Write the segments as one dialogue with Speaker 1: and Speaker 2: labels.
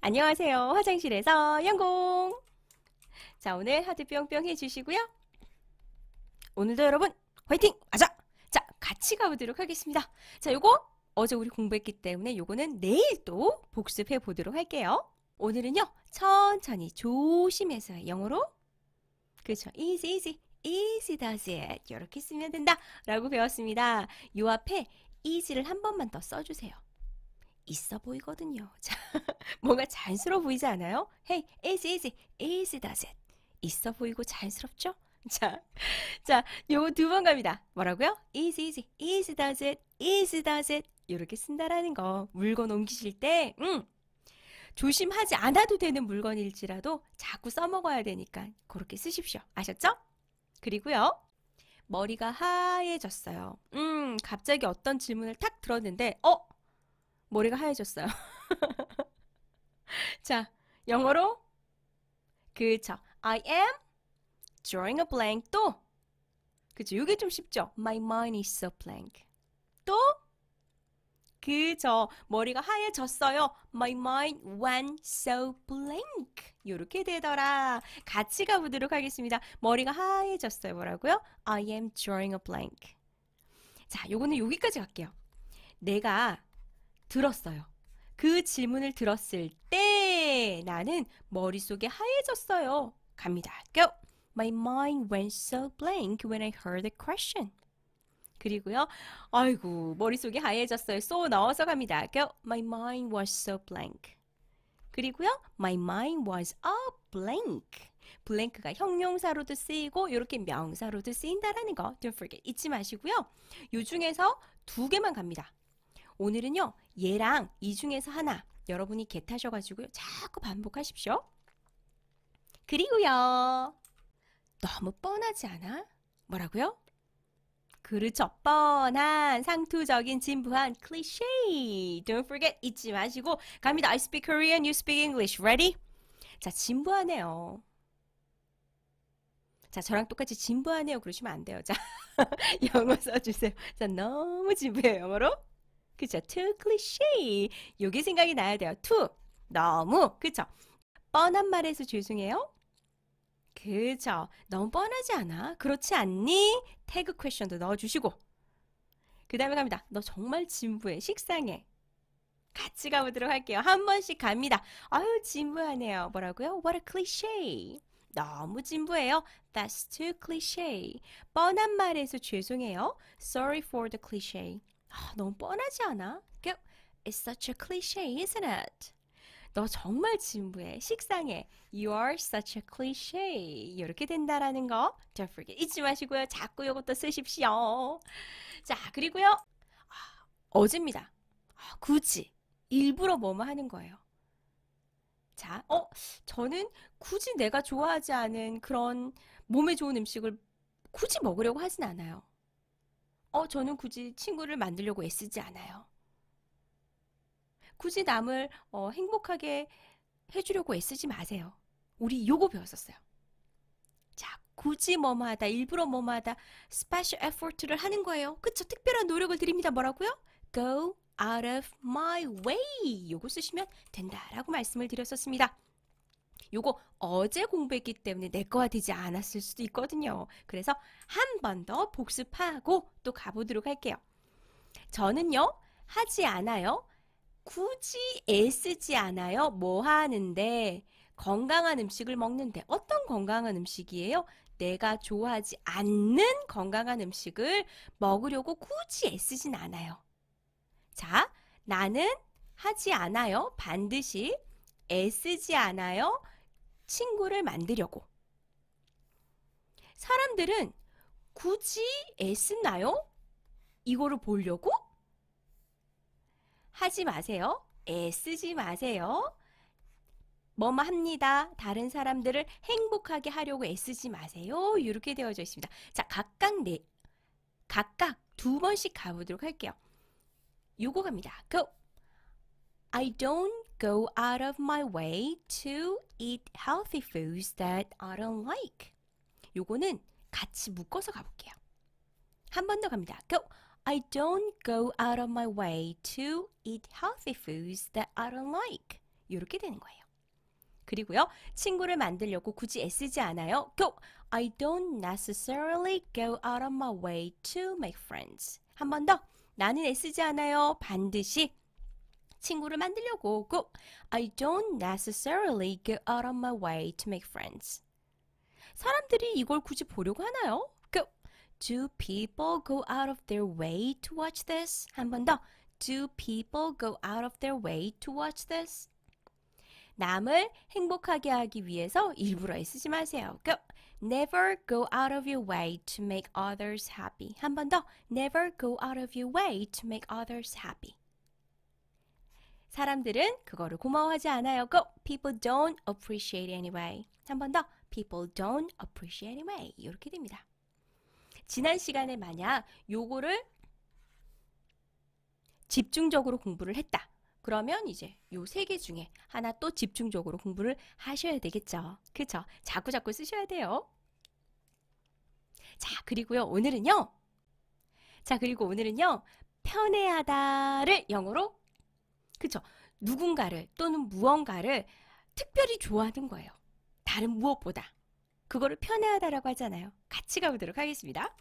Speaker 1: 안녕하세요. 화장실에서 영공 자, 오늘 하트 뿅뿅 해주시고요. 오늘도 여러분 화이팅! 아자! 자, 같이 가보도록 하겠습니다. 자, 요거 어제 우리 공부했기 때문에 요거는 내일 또 복습해 보도록 할게요. 오늘은요, 천천히 조심해서 영어로 그렇죠. easy, easy, easy does it. 이렇게 쓰면 된다. 라고 배웠습니다. 요 앞에 easy를 한 번만 더 써주세요. 있어 보이거든요. 자, 뭔가 자연스러워 보이지 않아요? Hey, easy, easy, s does it. 있어 보이고 자연스럽죠? 자, 자, 요거 두 번 갑니다. 뭐라고요? easy, easy, easy does it, e s does it. 요렇게 쓴다라는 거. 물건 옮기실 때, 음, 조심하지 않아도 되는 물건일지라도 자꾸 써먹어야 되니까 그렇게 쓰십시오. 아셨죠? 그리고요. 머리가 하얘졌어요. 음, 갑자기 어떤 질문을 탁 들었는데, 어? 머리가 하얘졌어요. 자, 영어로 그쵸. I am drawing a blank 또 그쵸. 이게 좀 쉽죠. My mind is so blank. 또 그저 머리가 하얘졌어요. My mind went so blank. 이렇게 되더라. 같이 가보도록 하겠습니다. 머리가 하얘졌어요. 뭐라고요? I am drawing a blank. 자, 요거는 여기까지 갈게요. 내가 들었어요. 그 질문을 들었을 때 나는 머릿속에 하얘졌어요. 갑니다. Go! My mind went so blank when I heard the question. 그리고요. 아이고, 머릿속이 하얘졌어요. so 넣어서 갑니다. Go! My mind was so blank. 그리고요. My mind was a blank. 블랭크가 형용사로도 쓰이고 이렇게 명사로도 쓰인다라는 거 don't forget 잊지 마시고요. 요 중에서 두 개만 갑니다. 오늘은요, 얘랑 이 중에서 하나 여러분이 겟하셔가지고요. 자꾸 반복하십시오. 그리고요. 너무 뻔하지 않아? 뭐라고요? 그렇죠. 뻔한 상투적인 진부한 클리셰. Don't forget 잊지 마시고 갑니다. I speak Korean, you speak English. Ready? 자, 진부하네요. 자, 저랑 똑같이 진부하네요. 그러시면 안 돼요. 자, 영어 써주세요. 자, 너무 진부해요. 영어로. 그쵸? too cliché. 요게 생각이 나야 돼요. too. 너무. 그쵸? 뻔한 말에서 죄송해요. 그쵸? 너무 뻔하지 않아? 그렇지 않니? 태그 퀘션도 넣어주시고. 그 다음에 갑니다. 너 정말 진부해. 식상해. 같이 가보도록 할게요. 한 번씩 갑니다. 아유, 진부하네요. 뭐라고요? What a cliché. 너무 진부해요. That's too cliché. 뻔한 말에서 죄송해요. Sorry for the cliché. 아, 너무 뻔하지 않아? 그니까 It's such a cliche, isn't it? 너 정말 진부해, 식상해. You are such a cliche. 이렇게 된다라는 거. Don't forget. 잊지 마시고요. 자꾸 이것도 쓰십시오. 자, 그리고요. 아, 어제입니다. 아, 굳이. 일부러 뭐뭐 하는 거예요. 자, 어, 저는 굳이 내가 좋아하지 않은 그런 몸에 좋은 음식을 굳이 먹으려고 하진 않아요. 어, 저는 굳이 친구를 만들려고 애쓰지 않아요. 굳이 남을 어, 행복하게 해주려고 애쓰지 마세요. 우리 요거 배웠었어요. 자, 굳이 뭐뭐하다, 일부러 뭐뭐하다, special effort를 하는 거예요. 그쵸? 특별한 노력을 드립니다. 뭐라고요? go out of my way. 요거 쓰시면 된다라고 말씀을 드렸었습니다. 요거 어제 공부했기 때문에 내 거가 되지 않았을 수도 있거든요. 그래서 한 번 더 복습하고 또 가보도록 할게요. 저는요, 하지 않아요. 굳이 애쓰지 않아요. 뭐 하는데 건강한 음식을 먹는데 어떤 건강한 음식이에요? 내가 좋아하지 않는 건강한 음식을 먹으려고 굳이 애쓰진 않아요. 자, 나는 하지 않아요. 반드시 애쓰지 않아요. 친구를 만들려고. 사람들은 굳이 애쓰나요 이거를 보려고? 하지 마세요. 애쓰지 마세요. 뭐뭐 합니다. 다른 사람들을 행복하게 하려고 애쓰지 마세요. 이렇게 되어져 있습니다. 자, 각각 네, 각각 두 번씩 가보도록 할게요. 요거 갑니다. Go. I don't go out of my way to eat healthy foods that I don't like. 요거는 같이 묶어서 가볼게요. 한 번 더 갑니다. Go. I don't go out of my way to eat healthy foods that I don't like. 이렇게 되는 거예요. 그리고요. 친구를 만들려고 굳이 애쓰지 않아요. Go. I don't necessarily go out of my way to make friends. 한 번 더. 나는 애쓰지 않아요. 반드시 친구를 만들려고 꼭 I don't necessarily go out of my way to make friends. 사람들이 이걸 굳이 보려고 하나요? go. Do people go out of their way to watch this? 한 번 더. Do people go out of their way to watch this? 남을 행복하게 하기 위해서 일부러 애쓰지 마세요. Go. Never go out of your way to make others happy. 한 번 더. Never go out of your way to make others happy. 사람들은 그거를 고마워하지 않아요. Go. People don't appreciate anyway. 한 번 더. People don't appreciate anyway. 이렇게 됩니다. 지난 시간에 만약 요거를 집중적으로 공부를 했다. 그러면 이제 요 세 개 중에 하나 또 집중적으로 공부를 하셔야 되겠죠. 그쵸? 자꾸자꾸 쓰셔야 돼요. 자, 그리고요. 오늘은요. 자, 그리고 오늘은요. 편애하다를 영어로 그렇죠? 누군가를 또는 무언가를 특별히 좋아하는 거예요. 다른 무엇보다. 그거를 편애하다라고 하잖아요. 같이 가보도록 하겠습니다.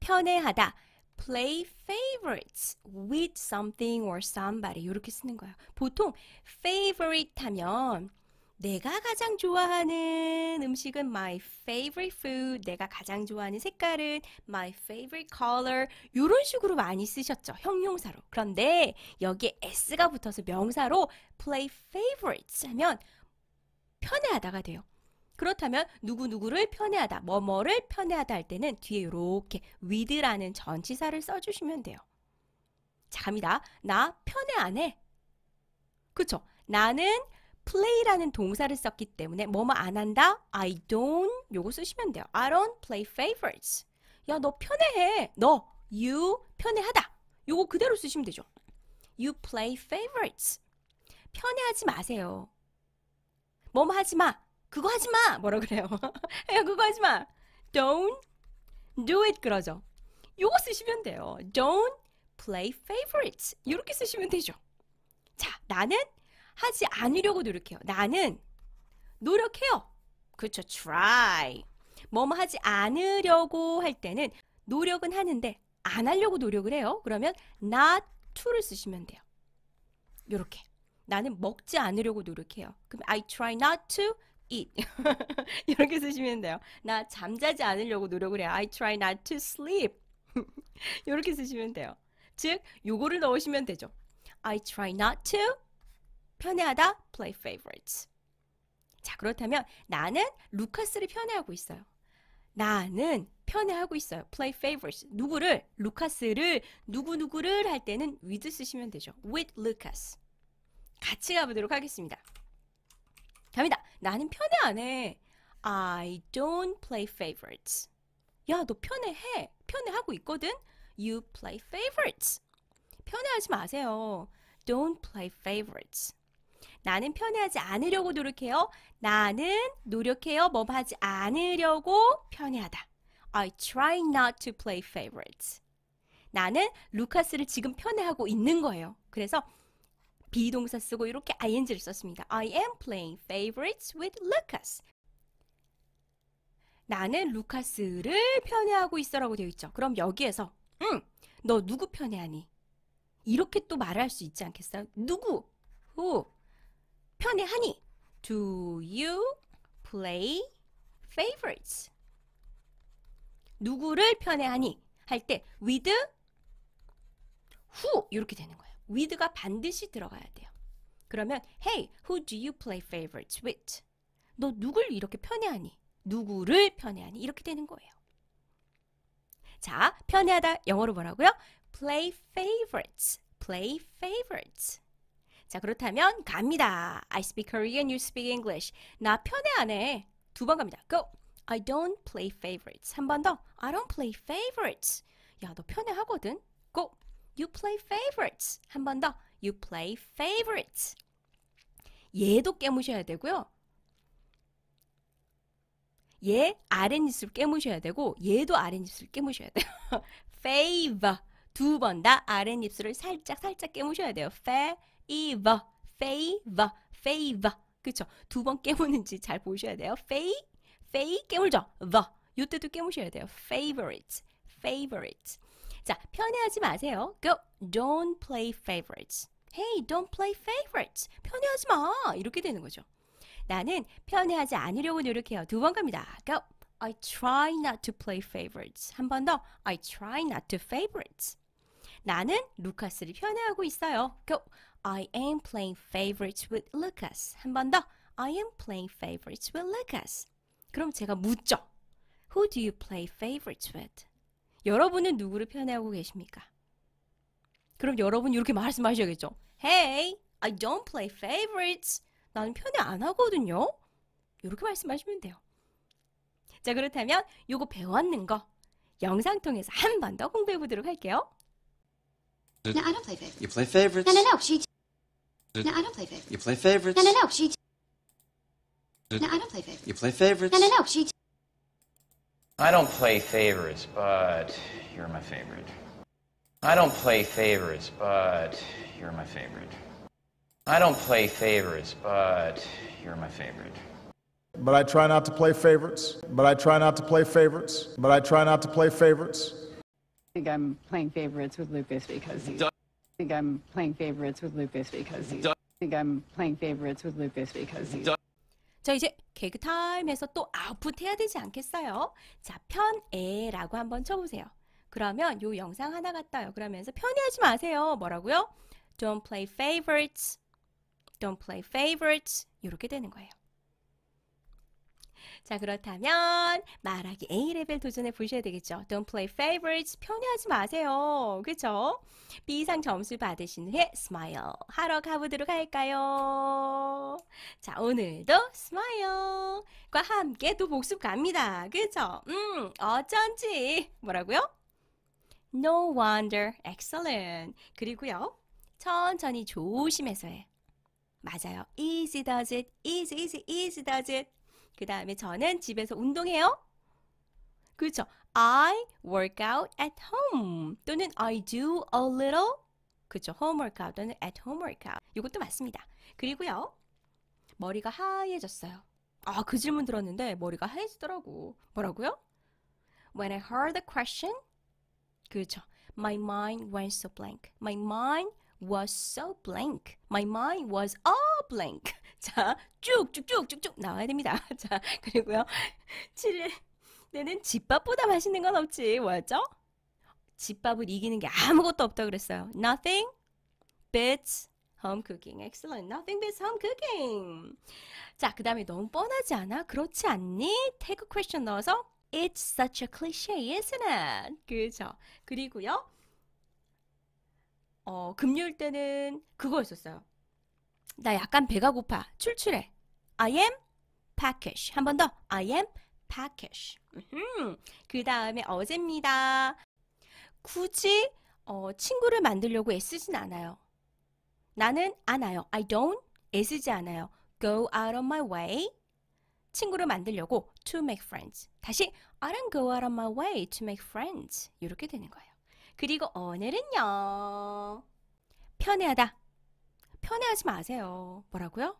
Speaker 1: 편애하다. play favorites with something or somebody 이렇게 쓰는 거예요. 보통 favorite 하면 내가 가장 좋아하는 음식은 my favorite food. 내가 가장 좋아하는 색깔은 my favorite color. 이런 식으로 많이 쓰셨죠. 형용사로. 그런데 여기에 s가 붙어서 명사로 play favorites 하면 편애하다가 돼요. 그렇다면 누구누구를 편애하다, 뭐뭐를 편애하다 할 때는 뒤에 이렇게 with라는 전치사를 써주시면 돼요. 자, 갑니다. 나 편애 안 해. 그쵸? 나는 play라는 동사를 썼기 때문에 뭐뭐 안 한다? I don't 요거 쓰시면 돼요. I don't play favorites. 야, 너 편애해. 너, you 편해하다 요거 그대로 쓰시면 되죠. You play favorites. 편해하지 마세요. 뭐뭐 하지 마. 그거 하지 마. 뭐라 그래요? 야, 그거 하지 마. Don't do it 그러죠. 요거 쓰시면 돼요. Don't play favorites. 이렇게 쓰시면 되죠. 자, 나는 하지 않으려고 노력해요. 나는 노력해요. 그렇죠. try. 뭐뭐 하지 않으려고 할 때는 노력은 하는데 안 하려고 노력을 해요. 그러면 not to를 쓰시면 돼요. 요렇게. 나는 먹지 않으려고 노력해요. 그럼 I try not to eat. 이렇게 쓰시면 돼요. 나 잠자지 않으려고 노력을 해요. I try not to sleep. 이렇게 쓰시면 돼요. 즉, 요거를 넣으시면 되죠. I try not to 편애하다 play favorites. 자, 그렇다면 나는 루카스를 편애하고 있어요. 나는 편애하고 있어요. play favorites. 누구를 루카스를 누구누구를 할 때는 with 쓰시면 되죠. with Lucas. 같이 가보도록 하겠습니다. 갑니다. 나는 편애 안 해. I don't play favorites. 야, 너 편애해. 편애하고 있거든. You play favorites. 편애하지 마세요. Don't play favorites. 나는 편애하지 않으려고 노력해요. 나는 노력해요. 뭐 하지 않으려고 편애하다. I try not to play favorites. 나는 루카스를 지금 편애하고 있는 거예요. 그래서 비동사 쓰고 이렇게 ing를 썼습니다. I am playing favorites with Lucas. 나는 루카스를 편애하고 있어라고 되어 있죠. 그럼 여기에서 응, 너 누구 편애하니? 이렇게 또 말할 수 있지 않겠어요? 누구? Who? 편해 하니? Do you play favorites? 누구를 편해 하니? 할 때 with who 이렇게 되는 거예요. with가 반드시 들어가야 돼요. 그러면 Hey, who do you play favorites with? 너 누굴 이렇게 편애하니? 누구를 편애하니? 이렇게 되는 거예요. 자, 편애하다 영어로 뭐라고요? Play favorites. Play favorites. 자, 그렇다면 갑니다. I speak Korean, you speak English. 나 편애 안 해. 두번 갑니다. Go. I don't play favorites. 한 번 더. I don't play favorites. 야, 너 편애 하거든. Go. You play favorites. 한 번 더. You play favorites. 얘도 깨무셔야 되고요. 얘 아랫입술 깨무셔야 되고 얘도 아랫입술 깨무셔야 돼요. favor 두번 다 아랫입술을 살짝 살짝 깨무셔야 돼요. favor favor, favor, favor. 그쵸? 두 번 깨무는지 잘 보셔야 돼요. fay, fay 깨물죠? the. 요때도 깨무셔야 돼요. favorite, favorite. 자, 편애하지 마세요. go. don't play favorites. hey, don't play favorites. 편애하지 마. 이렇게 되는 거죠. 나는 편애하지 않으려고 노력해요. 두 번 갑니다. go. I try not to play favorites. 한 번 더. I try not to favorites. 나는 루카스를 편애하고 있어요. Go. I am playing favorites with Lucas. 한 번 더. I am playing favorites with Lucas. 그럼 제가 묻죠. Who do you play favorites with? 여러분은 누구를 편애하고 계십니까? 그럼 여러분 이렇게 말씀하셔야겠죠. Hey, I don't play favorites. 나는 편애 안 하거든요. 이렇게 말씀하시면 돼요. 자, 그렇다면 이거 배웠는 거 영상 통해서 한 번 더 공부해 보도록 할게요. No, I don't play favorites. You play favorites? No, no, no. She No, I don't play favorites. You play favorites. No, no, no. She. No, I don't play favorites. You play favorites. No, no, no. She. I don't play favorites, but you're my favorite. I don't play favorites, but you're my favorite. I don't play favorites, but you're my favorite. But I try not to play favorites. But I try not to play favorites. But I try not to play favorites. I think I'm playing favorites with Lucas because he's. I think I'm playing favorites with Lucas because he's. I think I'm playing favorites with Lucas because he's. 자 이제 개그 타임에서 또 아웃풋 해야 되지 않겠어요? 자 편애라고 한번 쳐보세요. 그러면 요 영상 하나 같아요. 그러면서 편애하지 마세요. 뭐라고요? Don't play favorites. Don't play favorites. 이렇게 되는 거예요. 자, 그렇다면 말하기 A레벨 도전해 보셔야 되겠죠. Don't play favorites. 편애하지 마세요. 그쵸죠 B 이상 점수 받으신 후에 smile 하러 가보도록 할까요? 자, 오늘도 smile과 함께 또 복습 갑니다. 그쵸 음, 어쩐지 뭐라고요? No wonder. Excellent. 그리고요. 천천히 조심해서 해. 맞아요. Easy does it. Easy, easy, easy does it. 그 다음에 저는 집에서 운동해요. 그렇죠. I work out at home 또는 I do a little 그렇죠. home workout 또는 at home workout 이것도 맞습니다. 그리고요. 머리가 하얘졌어요. 아, 그 질문 들었는데 머리가 하얘지더라고. 뭐라고요? When I heard the question 그렇죠. My mind went so blank. My mind was so blank. My mind was all blank. 자, 쭉쭉쭉쭉쭉 나와야 됩니다. 자, 그리고요. 7일 내는 집밥보다 맛있는 건 없지. 뭐였죠? 집밥을 이기는 게 아무것도 없다 그랬어요. Nothing beats home cooking. Excellent. Nothing beats home cooking. 자, 그 다음에 너무 뻔하지 않아? 그렇지 않니? 태그 퀘션 넣어서 It's such a cliche, isn't it? 그죠. 그리고요. 어, 금요일 때는 그거였었어요. 나 약간 배가 고파. 출출해. I am peckish. 한번 더. I am peckish. 그 다음에 어제입니다. 굳이 어, 친구를 만들려고 애쓰진 않아요. 나는 안아요. I don't 애쓰지 않아요. Go out of my way. 친구를 만들려고 to make friends. 다시 I don't go out of my way to make friends. 이렇게 되는 거예요. 그리고 오늘은요. 편애하다. 편애하지 마세요. 뭐라고요?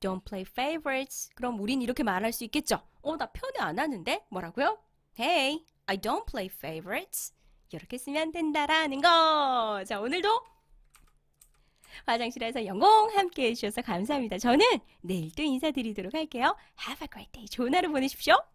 Speaker 1: Don't play favorites. 그럼 우린 이렇게 말할 수 있겠죠? 어, 나 편애 안 하는데? 뭐라고요? Hey, I don't play favorites. 이렇게 쓰면 된다라는 거. 자, 오늘도 화장실에서 영공 함께 해주셔서 감사합니다. 저는 내일 또 인사드리도록 할게요. Have a great day. 좋은 하루 보내십시오.